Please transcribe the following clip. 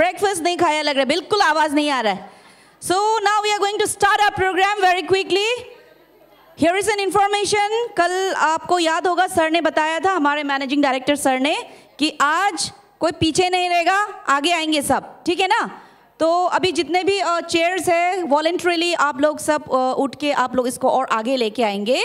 breakfast नहीं खाया लग रहा है बिल्कुल आवाज नहीं आ रहा है so now we are going to start our programme very quickly here is an information कल आपको याद होगा सर ने बताया था हमारे मैनेजिंग डायरेक्टर सर ने कि आज कोई पीछे नहीं रहेगा आगे आएंगे सब ठीक है ना तो अभी जितने भी चेयर्स है वॉलेंट्रीली आप लोग सब उठ के आप लोग इसको और आगे लेके आएंगे